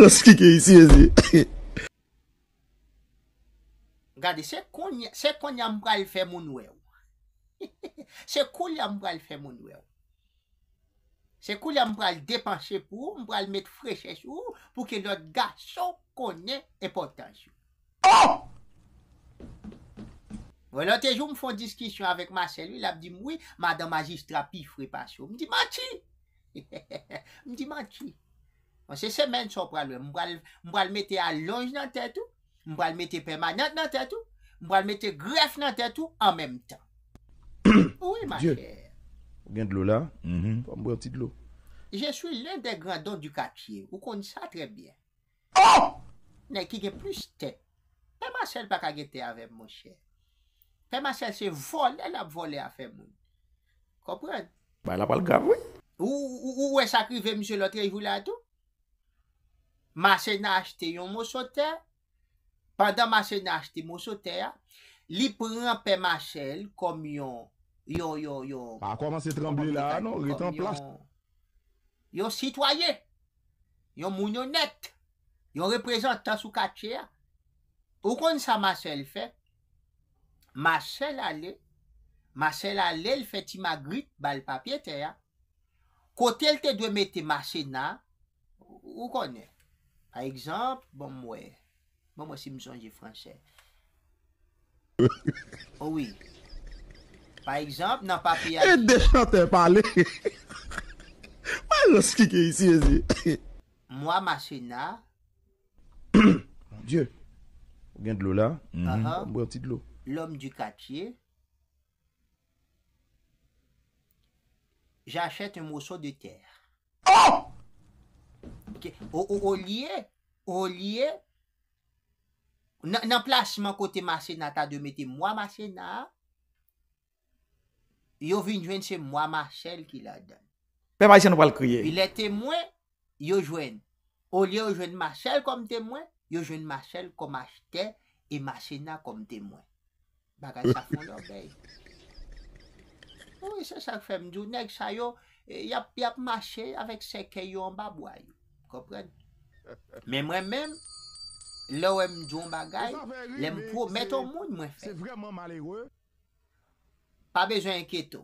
Lanskik e isi e zi. Gade, se konye, se konye mbra l fè moun wè ou. Se koulyan mbra l fè moun wè ou. Se koulyan mbra l depansè pou ou, mbra l met freshè sou, pou ke lòt ga son konye epotensyon. Oh! Vè lòt e jou mfon diskisyon avèk ma sèli, la mdi mwi, madan majist rapi fripasyon. Mdi manti! Mdi manti! Mwen se semen son pralwe, mwen mwen mwel mette alonj nan tetou, mwen mwen mwel mette permanent nan tetou, mwen mwen mwel mette gref nan tetou an menm tan. Ou e ma chè? Dje, gen dlo la, mwen mwen ti dlo. Je sou oh! lèm de grandot du kapye, ou kon sa trè bie. Oh! Nè kike plus te. Fè ma chè l pa kage te avèm, mwen chè. Fè ma chè l se vol, lè la volè a fè moun. Koprèd? Bè l apal gavoui. Ou wè sakrive msè lotre yvou la tout? Mase na achete yon mou sote. Padan mase na achete mou sote ya. Li pren pe mase l kom yon. Yon, yon, yon. A kwa mase tremble la no? Yon sitwaye. Yon mounonet. Yon reprezentan sou kache ya. O kon sa mase l fe? Mase l ale. Mase l ale l fe ti ma grit bal papye te ya. Kote l te dwe mete mase na. O kon e? Pa ekzamp, bon mwè. Bon mwè si msongi fransè. Owi. Oh, pa ekzamp, nan papya... E dejan te pale. Wè lòs kike yisi. Mwè mwè sè na. Mon dieu. O gen dlo la. Lòm di katye. J'achèt un mwoso de ter. O! Ou liye, ou liye, nan plasman kote mase na ta de meti mwa mase na, yo vin jwen se mwa mase ki la den. Pe mwa jen wale kriye. Vi le temwen, yo jwen, ou liye yo jwen mase konm temwen, yo jwen mase konm ashte e mase na konm temwen. Bagay sa fèm lò bej. Ou se sa fèm djou, neg sa yo, yap yap mase avèk seke yo an ba bwa yo. Mè mwè mèm, lè wè mdjoun bagay, lè mpou mèt ou moun mwen fè. Pa bejè anke to.